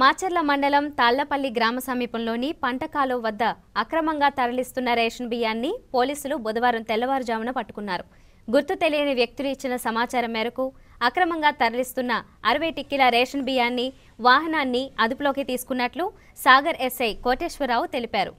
మాచర్ల మండలం తాళ్లపల్లి గ్రామ సమీపంలోని పంటకాలో వద్ద అక్రమంగా తరలిస్తున్న రేషన్ బియ్యాన్ని పోలీసులు బుధవారం తెల్లవారుజామున పట్టుకున్నారు గుర్తు తెలియని వ్యక్తులు ఇచ్చిన సమాచారం మేరకు అక్రమంగా తరలిస్తున్న అరవై టిక్కీల రేషన్ బియ్యాన్ని వాహనాన్ని అదుపులోకి తీసుకున్నట్లు సాగర్ ఎస్ఐ కోటేశ్వరరావు తెలిపారు